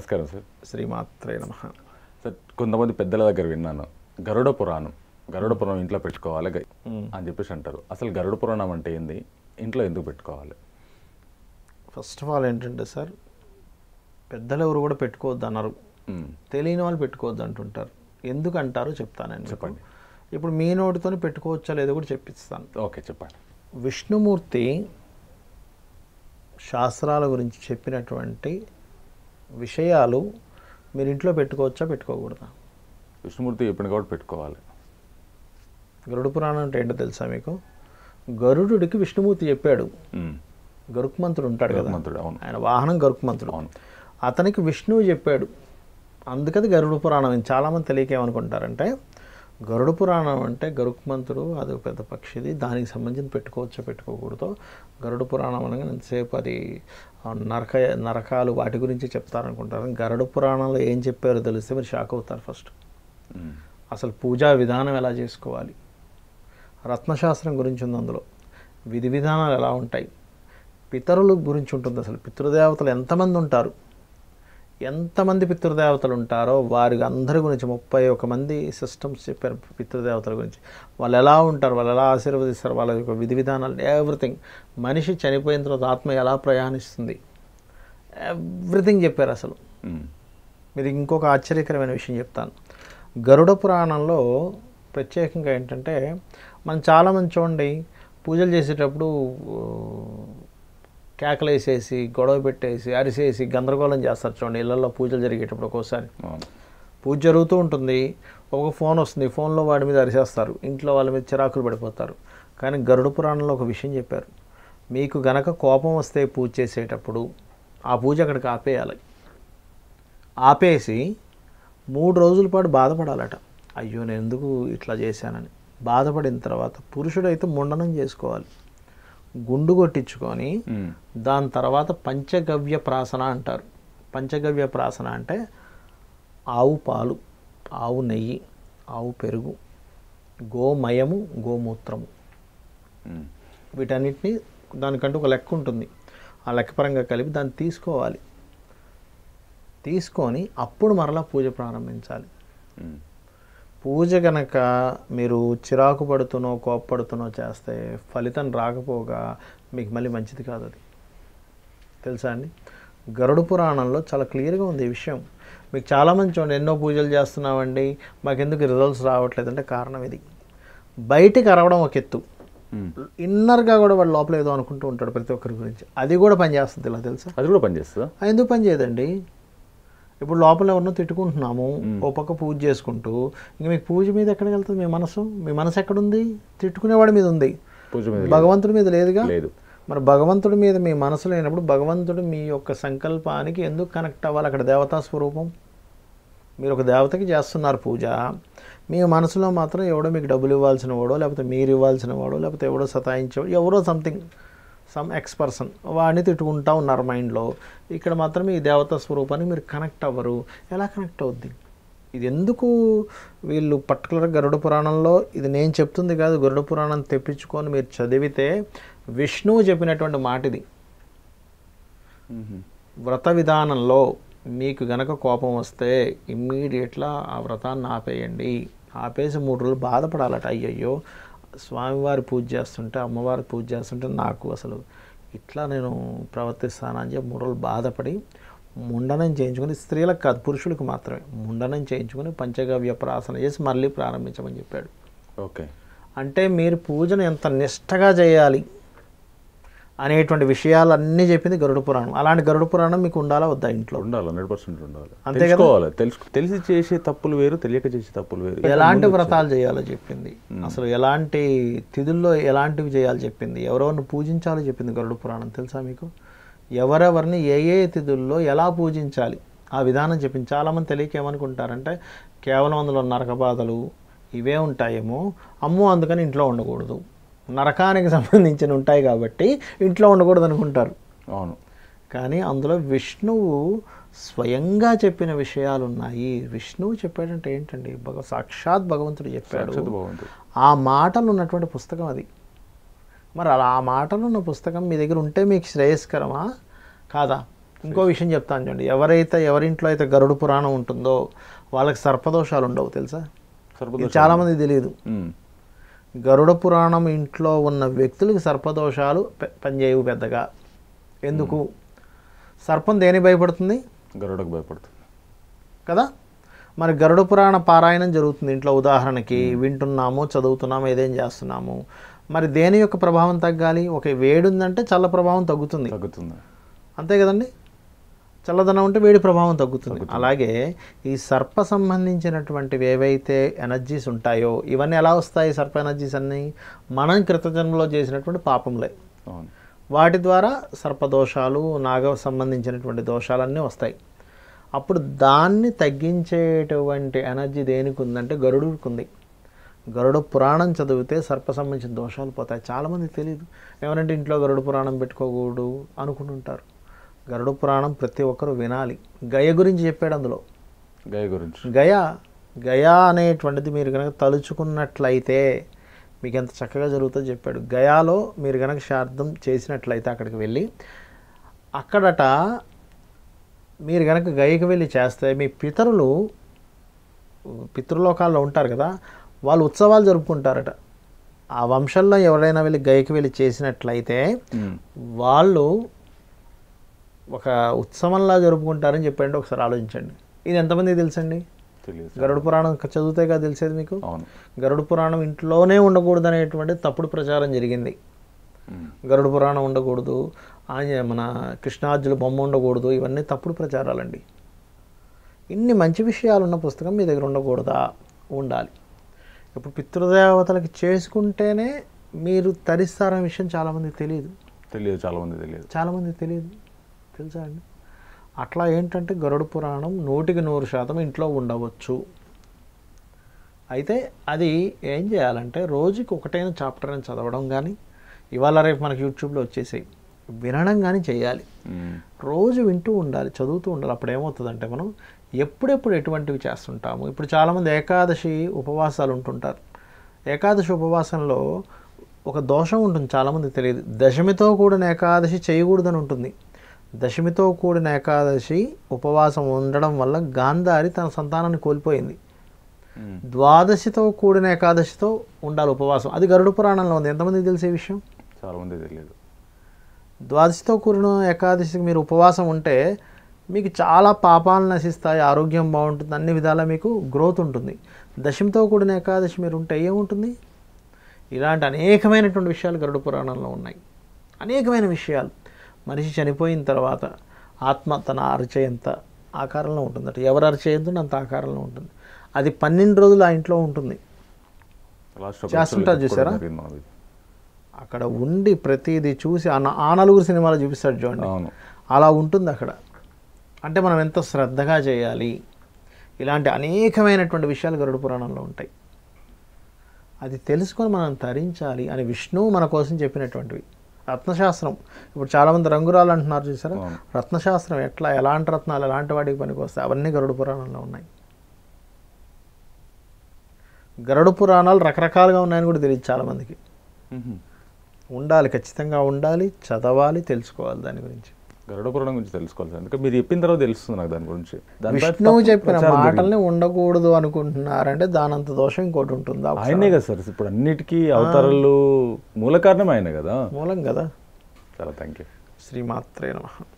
నమస్కారం సార్ శ్రీమాత్రే నమ సార్ కొంతమంది పెద్దల దగ్గర విన్నాను గరుడ పురాణం గరుడ పురాణం ఇంట్లో పెట్టుకోవాలి అని చెప్పేసి అంటారు అసలు గరుడ పురాణం అంటే ఏంది ఇంట్లో ఎందుకు పెట్టుకోవాలి ఫస్ట్ ఆఫ్ ఆల్ ఏంటంటే సార్ పెద్దలు ఎవరు కూడా పెట్టుకోవద్దు అన్నారు తెలియని వాళ్ళు పెట్టుకోవద్దు అంటుంటారు ఎందుకు అంటారో చెప్తానండి చెప్పండి ఇప్పుడు మీ నోటితో పెట్టుకోవచ్చా లేదో కూడా చెప్పిస్తాను ఓకే చెప్పండి విష్ణుమూర్తి శాస్త్రాల గురించి చెప్పినటువంటి విషయాలు మీరు ఇంట్లో పెట్టుకోవచ్చా పెట్టుకోకూడదా విష్ణుమూర్తి చెప్పింది కాబట్టి పెట్టుకోవాలి గరుడు పురాణం అంటే ఏంటో తెలుసా మీకు గరుడుడికి విష్ణుమూర్తి చెప్పాడు గరుక్మంతుడు ఉంటాడు కదా ఆయన వాహనం గరుక్మంతుడు అతనికి విష్ణువు చెప్పాడు అందుకది గరుడు పురాణం చాలామంది తెలియకేమనుకుంటారంటే గరుడ పురాణం అంటే గరుక్మంతుడు అది పెద్ద పక్షిది దానికి సంబంధించి పెట్టుకోవచ్చో పెట్టుకోకూడదు గరుడ పురాణం అనగా ఎంతసేపు అది నరక నరకాలు వాటి గురించి చెప్తారనుకుంటారు గరుడ పురాణంలో ఏం చెప్పారో తెలిస్తే మీరు షాక్ అవుతారు ఫస్ట్ అసలు పూజా విధానం ఎలా చేసుకోవాలి రత్నశాస్త్రం గురించి ఉంది అందులో విధి విధానాలు ఎలా ఉంటాయి పితరుల గురించి ఉంటుంది అసలు పితృదేవతలు ఎంతమంది ఉంటారు ఎంతమంది పితృదేవతలు ఉంటారో వారి అందరి గురించి ముప్పై ఒక మంది సిస్టమ్స్ చెప్పారు పితృదేవతల గురించి వాళ్ళు ఎలా ఉంటారు వాళ్ళు ఎలా ఆశీర్వదిస్తారు వాళ్ళ యొక్క విధి విధానాలు ఎవ్రీథింగ్ మనిషి చనిపోయిన తర్వాత ఆత్మ ఎలా ప్రయాణిస్తుంది ఎవ్రీథింగ్ చెప్పారు అసలు మీరు ఇంకొక ఆశ్చర్యకరమైన విషయం చెప్తాను గరుడ పురాణంలో ప్రత్యేకంగా ఏంటంటే మనం చాలామంది చూడండి పూజలు చేసేటప్పుడు కేకలేసేసి గొడవ పెట్టేసి అరిసేసి గందరగోళం చేస్తారు చూడండి ఇళ్లలో పూజలు జరిగేటప్పుడు ఒక్కోసారి పూజ జరుగుతూ ఉంటుంది ఒక ఫోన్ వస్తుంది ఫోన్లో వాడి మీద అరిసేస్తారు ఇంట్లో వాళ్ళ మీద చిరాకులు పడిపోతారు కానీ గరుడ పురాణంలో ఒక విషయం చెప్పారు మీకు గనక కోపం వస్తే పూజ చేసేటప్పుడు ఆ పూజ అక్కడికి ఆపేయాలి ఆపేసి మూడు రోజుల పాటు బాధపడాలట అయ్యో నేను ఎందుకు ఇట్లా చేశానని బాధపడిన తర్వాత పురుషుడైతే ముండనం చేసుకోవాలి గుండు కొట్టించుకొని దాని తర్వాత పంచగవ్య ప్రాసన అంటారు పంచగవ్య ప్రాసన అంటే ఆవు పాలు ఆవు నెయ్యి ఆవు పెరుగు గోమయము గోమూత్రము వీటన్నిటిని దానికంటూ ఒక లెక్క ఉంటుంది ఆ లెక్క పరంగా కలిపి దాన్ని తీసుకోవాలి తీసుకొని అప్పుడు మరలా పూజ ప్రారంభించాలి పూజ కనుక మీరు చిరాకు పడుతునో కోప్పడుతునో చేస్తే ఫలితం రాకపోగా మీకు మళ్ళీ మంచిది కాదు అది తెలుసా అండి గరుడు పురాణంలో చాలా క్లియర్గా ఉంది ఈ విషయం మీకు చాలామంది చూడండి ఎన్నో పూజలు చేస్తున్నామండి మాకెందుకు రిజల్ట్స్ రావట్లేదు అంటే కారణం ఇది బయటికి అరవడం ఒక ఎత్తు ఇన్నర్గా కూడా వాడు లోపల ఏదో అనుకుంటూ ఉంటాడు ప్రతి ఒక్కరి గురించి అది కూడా పనిచేస్తుంది ఇలా తెలుసా అది కూడా పనిచేస్తుందా ఎందుకు పనిచేయదండి ఇప్పుడు లోపల ఎవరినో తిట్టుకుంటున్నాము ఓ పక్క పూజ చేసుకుంటూ ఇంక మీకు పూజ మీద ఎక్కడికి వెళ్తుంది మీ మనసు మీ మనసు ఎక్కడుంది తిట్టుకునేవాడి మీద ఉంది భగవంతుడి మీద లేదుగా లేదు మరి భగవంతుడి మీద మీ మనసు లేనప్పుడు భగవంతుడు మీ యొక్క సంకల్పానికి ఎందుకు కనెక్ట్ అవ్వాలి అక్కడ దేవతా స్వరూపం మీరు ఒక దేవతకి చేస్తున్నారు పూజ మీ మనసులో మాత్రం ఎవడో మీకు డబ్బులు ఇవ్వాల్సిన వాడో లేకపోతే మీరు ఇవ్వాల్సిన వాడో లేకపోతే ఎవడో సతాయించేవాడు ఎవరో సంథింగ్ సమ్ ఎక్స్ పర్సన్ వాడిని తిట్టుకుంటా ఉన్నారు మైండ్లో ఇక్కడ మాత్రం ఈ దేవత స్వరూపాన్ని మీరు కనెక్ట్ అవ్వరు ఎలా కనెక్ట్ అవుద్ది ఇది ఎందుకు వీళ్ళు పర్టికులర్ గరుడ పురాణంలో ఇది నేను చెప్తుంది కాదు గరుడ పురాణం తెప్పించుకొని మీరు చదివితే విష్ణువు చెప్పినటువంటి మాట ఇది వ్రత విధానంలో మీకు గనక కోపం వస్తే ఇమ్మీడియట్లా ఆ వ్రతాన్ని ఆపేయండి ఆపేసి మూడు రోజులు బాధపడాలట అయ్యయ్యో స్వామివారి పూజ చేస్తుంటే అమ్మవారి పూజ చేస్తుంటే నాకు అసలు ఇట్లా నేను ప్రవర్తిస్తానని చెప్పి మూడు రోజులు బాధపడి ముండనం చేయించుకొని స్త్రీలకు కాదు పురుషులకు మాత్రమే ముండనం చేయించుకుని పంచగవ్య ప్రాసన చేసి మళ్ళీ ప్రారంభించమని చెప్పాడు ఓకే అంటే మీరు పూజను ఎంత నిష్టగా చేయాలి అనేటువంటి విషయాలు చెప్పింది గరుడ పురాణం అలాంటి గరుడ పురాణం మీకు ఉండాలా వద్దా ఇంట్లో ఉండాలి హండ్రెడ్ పర్సెంట్ ఉండాలి అంతే తెలుసు తెలిసి చేసే తప్పులు వేరు తెలియక చేసే తప్పులు వేరు ఎలాంటి వ్రతాలు చేయాలో చెప్పింది అసలు ఎలాంటి తిథుల్లో ఎలాంటివి చేయాలో చెప్పింది ఎవరెవరిని పూజించాలో చెప్పింది గరుడ పురాణం తెలుసా మీకు ఎవరెవరిని ఏ ఏ తిథుల్లో ఎలా పూజించాలి ఆ విధానం చెప్పింది చాలామంది తెలియక ఏమనుకుంటారంటే కేవలం అందులో నరకబాధలు ఇవే ఉంటాయేమో అమ్మో అందుకని ఇంట్లో ఉండకూడదు నరకానికి సంబంధించిన ఉంటాయి కాబట్టి ఇంట్లో ఉండకూడదు అనుకుంటారు అవును కానీ అందులో విష్ణువు స్వయంగా చెప్పిన విషయాలు ఉన్నాయి విష్ణువు చెప్పాడంటే ఏంటండి భగ సాక్షాత్ భగవంతుడు చెప్పాడు ఆ మాటలు ఉన్నటువంటి పుస్తకం అది మరి అలా ఆ మాటలు ఉన్న పుస్తకం మీ దగ్గర ఉంటే మీకు శ్రేయస్కరమా కాదా ఇంకో విషయం చెప్తాను చూడండి ఎవరైతే ఎవరింట్లో అయితే గరుడు పురాణం ఉంటుందో వాళ్ళకి సర్పదోషాలు ఉండవు తెలుసా చాలామంది తెలియదు గరుడ పురాణం ఇంట్లో ఉన్న వ్యక్తులకు సర్పదోషాలు పనిచేయవు పెద్దగా ఎందుకు సర్పం దేని భయపడుతుంది గరుడకు భయపడుతుంది కదా మరి గరుడ పురాణ పారాయణం జరుగుతుంది ఇంట్లో ఉదాహరణకి వింటున్నాము చదువుతున్నాము ఏదేం చేస్తున్నాము మరి దేని యొక్క ప్రభావం తగ్గాలి ఒక వేడుందంటే చల్ల ప్రభావం తగ్గుతుంది తగ్గుతుంది అంతే కదండి చల్లదనం ఉంటే వేడి ప్రభావం తగ్గుతుంది అలాగే ఈ సర్ప సంబంధించినటువంటివి ఏవైతే ఎనర్జీస్ ఉంటాయో ఇవన్నీ ఎలా వస్తాయి సర్ప ఎనర్జీస్ అన్నీ మనం కృతజన్మలో చేసినటువంటి పాపములే వాటి ద్వారా సర్పదోషాలు నాగ సంబంధించినటువంటి దోషాలన్నీ వస్తాయి అప్పుడు దాన్ని తగ్గించేటువంటి ఎనర్జీ దేనికి ఉందంటే గరుడుకు ఉంది గరుడ పురాణం చదివితే సర్ప సంబంధించిన దోషాలు పోతాయి చాలామంది తెలియదు ఎవరంటే ఇంట్లో గరుడ పురాణం పెట్టుకోకూడదు అనుకుంటుంటారు గరుడ పురాణం ప్రతి ఒక్కరు వినాలి గయ గురించి చెప్పాడు అందులో గయ గురించి గయ గయ అనేటువంటిది మీరు కనుక తలుచుకున్నట్లయితే మీకు ఎంత చక్కగా జరుగుతుందో చెప్పాడు గయాలో మీరు కనుక శార్థం చేసినట్లయితే అక్కడికి వెళ్ళి అక్కడట మీరు కనుక గయకి వెళ్ళి చేస్తే మీ పితరులు పితృలోకాల్లో ఉంటారు కదా వాళ్ళు ఉత్సవాలు జరుపుకుంటారట ఆ వంశంలో ఎవరైనా వెళ్ళి గయకి వెళ్ళి చేసినట్లయితే వాళ్ళు ఒక ఉత్సవంలా జరుపుకుంటారని చెప్పండి ఒకసారి ఆలోచించండి ఇది ఎంతమంది తెలుసండి గరుడు పురాణం చదివితే కదా తెలిసేది మీకు గరుడు పురాణం ఇంట్లోనే ఉండకూడదు అనేటువంటి తప్పుడు ప్రచారం జరిగింది గరుడు పురాణం ఉండకూడదు ఆయన మన కృష్ణార్జుల బొమ్మ ఉండకూడదు ఇవన్నీ తప్పుడు ప్రచారాలండి ఇన్ని మంచి విషయాలు ఉన్న పుస్తకం మీ దగ్గర ఉండకూడదా ఉండాలి ఇప్పుడు పితృదేవతలకు చేసుకుంటేనే మీరు తరిస్తారనే విషయం చాలామందికి తెలియదు తెలియదు చాలామంది తెలియదు చాలామంది తెలియదు తెలుసా అండి అట్లా ఏంటంటే గరుడ పురాణం నూటికి నూరు శాతం ఇంట్లో ఉండవచ్చు అయితే అది ఏం చేయాలంటే రోజుకి ఒకటైన చాప్టర్ని చదవడం కానీ ఇవాళ రేపు మనకి యూట్యూబ్లో వచ్చేసాయి వినడం కానీ చేయాలి రోజు వింటూ ఉండాలి చదువుతూ ఉండాలి అప్పుడు ఏమవుతుందంటే మనం ఎప్పుడెప్పుడు ఎటువంటివి చేస్తుంటాము ఇప్పుడు చాలామంది ఏకాదశి ఉపవాసాలు ఉంటుంటారు ఏకాదశి ఉపవాసంలో ఒక దోషం ఉంటుంది చాలామంది తెలియదు దశమితో కూడిన ఏకాదశి చేయకూడదని ఉంటుంది దశమితో కూడిన ఏకాదశి ఉపవాసం ఉండడం వల్ల గాంధారి తన సంతానాన్ని కోల్పోయింది ద్వాదశితో కూడిన ఏకాదశితో ఉండాలి ఉపవాసం అది గరుడ పురాణంలో ఉంది ఎంతమంది తెలిసే విషయం చాలామంది తెలియదు ద్వాదశితో కూడిన ఏకాదశికి మీరు ఉపవాసం ఉంటే మీకు చాలా పాపాలు నశిస్తాయి ఆరోగ్యం బాగుంటుంది అన్ని విధాలా మీకు గ్రోత్ ఉంటుంది దశమితో కూడిన ఏకాదశి మీరు ఉంటే ఏముంటుంది ఇలాంటి అనేకమైనటువంటి విషయాలు గరుడ పురాణంలో ఉన్నాయి అనేకమైన విషయాలు మనిషి చనిపోయిన తర్వాత ఆత్మ తన అరిచేయంత ఆకారంలో ఉంటుందట ఎవరు అరిచేయంతో అంత ఆకారంలో ఉంటుంది అది పన్నెండు రోజులు ఆ ఇంట్లో ఉంటుంది చేస్తుంటారు చూసారా అక్కడ ఉండి ప్రతిదీ చూసి ఆ నలుగురు సినిమాలు చూపిస్తాడు చూడండి అలా ఉంటుంది అక్కడ అంటే మనం ఎంత శ్రద్ధగా చేయాలి ఇలాంటి అనేకమైనటువంటి విషయాలు గరుడు పురాణంలో ఉంటాయి అది తెలుసుకొని మనం తరించాలి అని విష్ణువు మన కోసం చెప్పినటువంటివి రత్నశాస్త్రం ఇప్పుడు చాలామంది రంగురాలు అంటున్నారు చూసారా రత్నశాస్త్రం ఎట్లా ఎలాంటి రత్నాలు ఎలాంటి వాటికి పనికి వస్తాయి అవన్నీ గరుడు పురాణంలో ఉన్నాయి గరుడు పురాణాలు రకరకాలుగా ఉన్నాయని కూడా తెలియదు చాలామందికి ఉండాలి ఖచ్చితంగా ఉండాలి చదవాలి తెలుసుకోవాలి దాని గురించి పురాణం గురించి తెలుసుకోవాలి ఎందుకంటే మీరు చెప్పిన తర్వాత తెలుస్తుంది నాకు దాని గురించి విష్ణువు చెప్పిన మాటల్ని ఉండకూడదు అనుకుంటున్నారంటే దానంత దోషం ఇంకోటి ఉంటుందా ఆయనే కదా సార్ ఇప్పుడు అన్నిటికీ అవతారాలు మూల కారణం ఆయనే కదా మూలం కదా చాలా థ్యాంక్ యూ శ్రీమాత్రే నమ